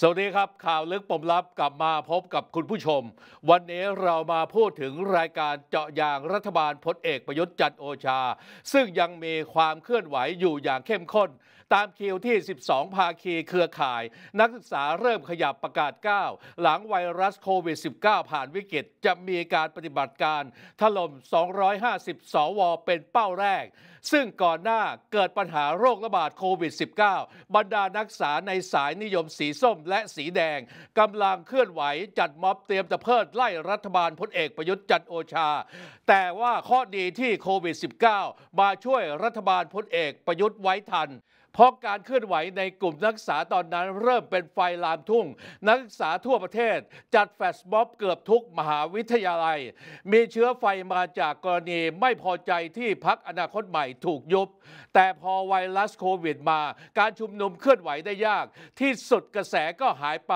สวัสดีครับข่าวลึกปมลับกลับมาพบกับคุณผู้ชม วันนี้เรามาพูดถึงรายการเจาะยางรัฐบาลพลเอกประยุทธ์จันโอชา ซึ่งยังมีความเคลื่อนไหวอยู่อย่างเข้มข้นตามคิวที่ 12 ภาคี เครือข่าย นักศึกษาเริ่มขยับประกาศ 9 หลังไวรัสโควิด -19 ผ่านวิกฤตจะมีการปฏิบัติการ ถล่ม 250สวเป็นเป้าแรก ซึ่งก่อนหน้าเกิดปัญหาโรคระบาดโควิด -19 บรรดานักศึกษาในสายนิยมสีส้มและสีแดง กำลังเคลื่อนไหวจัดม็อบเตรียมจะเพิดไล่รัฐบาลพลเอกประยุทธ์จันโอชาแต่ว่าข้อดีที่โควิด -19 มาช่วยรัฐบาลพลเอกประยุทธ์ไว้ทันเพราะการเคลื่อนไหวในกลุ่มนักศึกษาตอนนั้นเริ่มเป็นไฟลามทุ่ง นักศึกษาทั่วประเทศ จัดแฟชม็อบเกือบทุกมหาวิทยาลัย มีเชื้อไฟมาจากกรณีไม่พอใจที่พักอนาคตใหม่ถูกยุบ แต่พอไวรัสโควิดมา การชุมนุมเคลื่อนไหวได้ยาก ที่สุดกระแสก็หายไป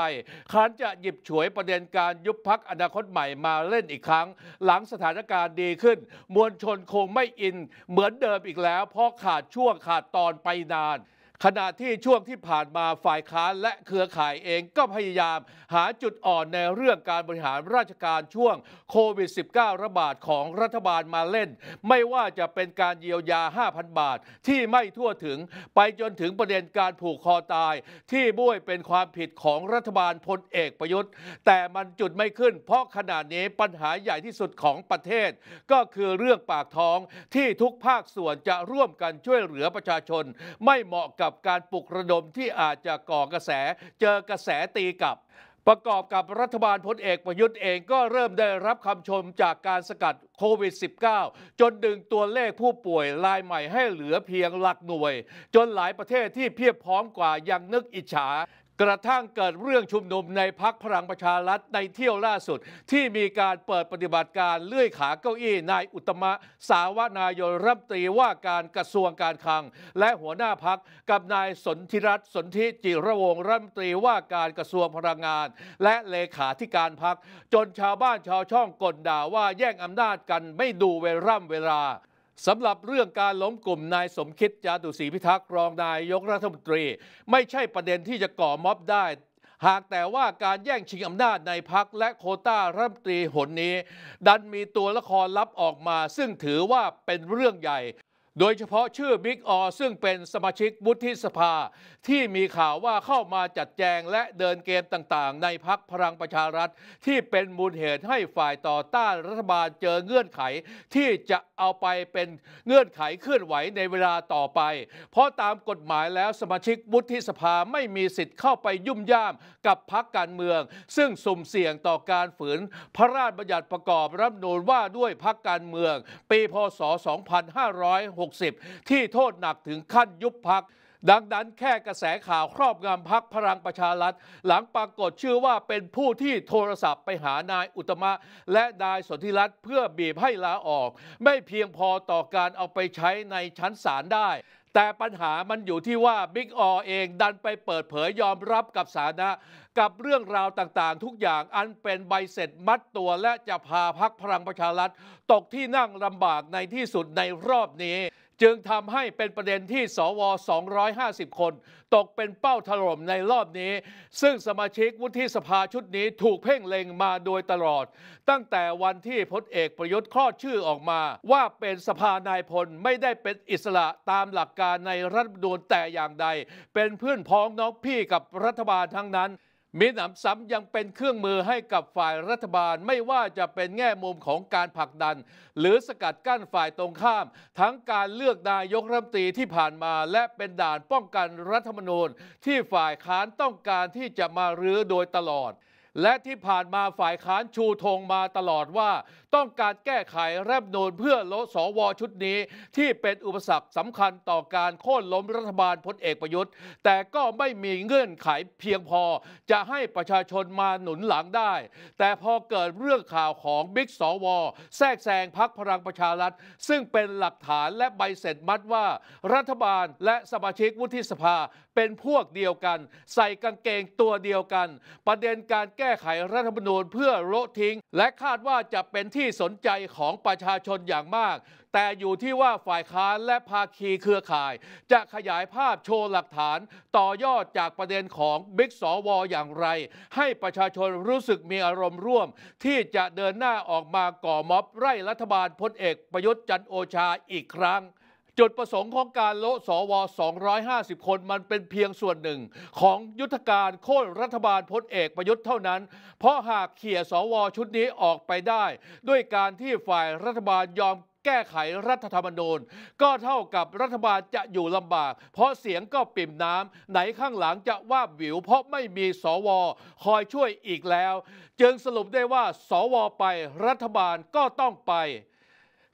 คันจะหยิบฉวยประเด็นการยุบพักอนาคตใหม่มาเล่นอีกครั้ง หลังสถานการณ์ดีขึ้น มวลชนคงไม่อิน เหมือนเดิมอีกแล้ว เพราะขาดช่วงขาดตอนไปนานขณะที่ช่วงที่ผ่านมาฝ่ายค้านและเครือข่ายเองก็พยายามหาจุดอ่อนในเรื่องการบริหารราชการช่วงโควิด -19 ระบาดของรัฐบาลมาเล่น ไม่ว่าจะเป็นการเยียวยา 5,000 บาทที่ไม่ทั่วถึงไปจนถึงประเด็นการผูกคอตายที่บุ้ยเป็นความผิดของรัฐบาลพลเอกประยุทธ์ แต่มันจุดไม่ขึ้นเพราะขณะนี้ปัญหาใหญ่ที่สุดของประเทศ ก็คือเรื่องปากท้องที่ทุกภาคส่วนจะร่วมกันช่วยเหลือประชาชนไม่เหมาะกับกับการปลุกระดมที่อาจจะก่อกระแสเจอกระแสตีกับ ประกอบกับรัฐบาลพลเอกประยุทธ์เองก็เริ่มได้รับคำชมจากการสกัดโควิด -19 จนดึงตัวเลขผู้ป่วยรายใหม่ให้เหลือเพียงหลักหน่วย จนหลายประเทศที่เพียบพร้อมกว่ายังนึกอิจฉากระทั่งเกิดเรื่องชุมนุมในพักพลังประชารัฐในเที่ยวล่าสุด ที่มีการเปิดปฏิบัติการเลื่อยขาเก้าอี้นายอุตมะสาวนายนรัฐมนตรีว่าการกระทรวงการคลัง และหัวหน้าพักกับนายสนธิรัตน์สนธิจิรวงรัฐมนตรีว่าการกระทรวงพลังงาน และเลขาธิการพักจนชาวบ้านชาวช่องกลด่าว่าแย่งอำนาจกันไม่ดูเวล่ำเวลาสำหรับเรื่องการล้มกลุ่มนายสมคิดจาตุศรีพิทักษ์รองนายกรัฐมนตรี ไม่ใช่ประเด็นที่จะก่อม็อบได้ หากแต่ว่าการแย่งชิงอำนาจในพักและโคต้ารัฐมนตรีหนนี้ ดันมีตัวละครลับออกมาซึ่งถือว่าเป็นเรื่องใหญ่โดยเฉพาะชื่อบิ๊กออซึ่งเป็นสมาชิกวุฒิสภา ที่มีข่าวว่าเข้ามาจัดแจงและเดินเกมต่าง ๆ ในพักพลังประชารัฐ ที่เป็นมูลเหตุให้ฝ่ายต่อต้านรัฐบาลเจอเงื่อนไข ที่จะเอาไปเป็นเงื่อนไขเคลื่อนไหวในเวลาต่อไป เพราะตามกฎหมายแล้วสมาชิกวุฒิสภาไม่มีสิทธิ์เข้าไปยุ่มย่ามกับพักการเมือง ซึ่งสุ่มเสี่ยงต่อการฝืน พระราชบัญญัติประกอบรัฐนูนว่าด้วยพักการเมือง ปีพศ 2 5 6 6 0ที่โทษหนักถึงขั้นยุบพัก ดังนั้นแค่กระแสข่าวครอบงำพักพลังประชารัฐหลังปรากฏชื่อว่าเป็นผู้ที่โทรศัพท์ไปหานายอุตมะ และนายสนธิรัตน์เพื่อบีบให้ลาออก ไม่เพียงพอต่อการเอาไปใช้ในชั้นศาลได้แต่ปัญหามันอยู่ที่ว่าบิ๊กออเอง ดันไปเปิดเผยยอมรับกับสาธารณะกับเรื่องราวต่างๆ ทุกอย่างอันเป็นใบเสร็จมัดตัวและจะพาพักพลังประชารัฐตกที่นั่งลำบากในที่สุดในรอบนี้จึงทำให้เป็นประเด็นที่สว250 คน ตกเป็นเป้าถล่มในรอบนี้ ซึ่งสมาชิกวุฒิสภาชุดนี้ถูกเพ่งเล็งมาโดยตลอด ตั้งแต่วันที่พลเอกประยุทธ์คลอดชื่อออกมา ว่าเป็นสภานายพลไม่ได้เป็นอิสระตามหลักการในรัฐธรรมนูญแต่อย่างใด เป็นเพื่อนพ้องน้องพี่กับรัฐบาลทั้งนั้นมีหนำซ้ำยังเป็นเครื่องมือให้กับฝ่ายรัฐบาลไม่ว่าจะเป็นแง่มุมของการผลักดัน หรือสกัดกั้นฝ่ายตรงข้าม ทั้งการเลือกนายกรัฐมนตรีที่ผ่านมา และเป็นด่านป้องกันรัฐธรรมนูญที่ฝ่ายค้านต้องการที่จะมารื้อโดยตลอดและที่ผ่านมาฝ่ายค้านชูธงมาตลอดว่า ต้องการแก้ไขรัฐนูนเพื่อลดสวชุดนี้ ที่เป็นอุปสรรคสำคัญต่อการโค่นล้มรัฐบาลพลเอกประยุทธ์ แต่ก็ไม่มีเงื่อนไขเพียงพอจะให้ประชาชนมาหนุนหลังได้ แต่พอเกิดเรื่องข่าวของบิ๊กสวแทรกแซงพักพลังประชารัฐ ซึ่งเป็นหลักฐานและใบเสร็จมัดว่า รัฐบาลและสมาชิกวุฒิสภาเป็นพวกเดียวกัน ใส่กางเกงตัวเดียวกัน ประเด็นการแก้แก้ไขรัฐธรรมนูญเพื่อโละทิ้ง และคาดว่าจะเป็นที่สนใจของประชาชนอย่างมาก แต่อยู่ที่ว่าฝ่ายค้านและภาคีเครือข่าย จะขยายภาพโชว์หลักฐาน ต่อยอดจากประเด็นของบิ๊กสวออย่างไร ให้ประชาชนรู้สึกมีอารมณ์ร่วม ที่จะเดินหน้าออกมาก่อม็อบไล่รัฐบาลพลเอกประยุทธ์จันโอชาอีกครั้งจุดประสงค์ของการโละสว250 คนมันเป็นเพียงส่วนหนึ่ง ของยุทธการโค่นรัฐบาลพลเอกประยุทธ์เท่านั้น เพราะหากเขี่ยสวชุดนี้ออกไปได้ ด้วยการที่ฝ่ายรัฐบาลยอมแก้ไขรัฐธรรมนูญก็เท่ากับรัฐบาลจะอยู่ลำบาก เพราะเสียงก็ปิ่มน้ำไหนข้างหลังจะว่าวิวเพราะไม่มีสวคอยช่วยอีกแล้ว จึงสรุปได้ว่า สวไป รัฐบาลก็ต้องไป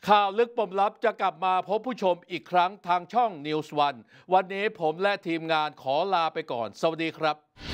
ข่าวลึกปมลับจะกลับมาพบผู้ชมอีกครั้งทางช่อง News One วันนี้ผมและทีมงานขอลาไปก่อนสวัสดีครับ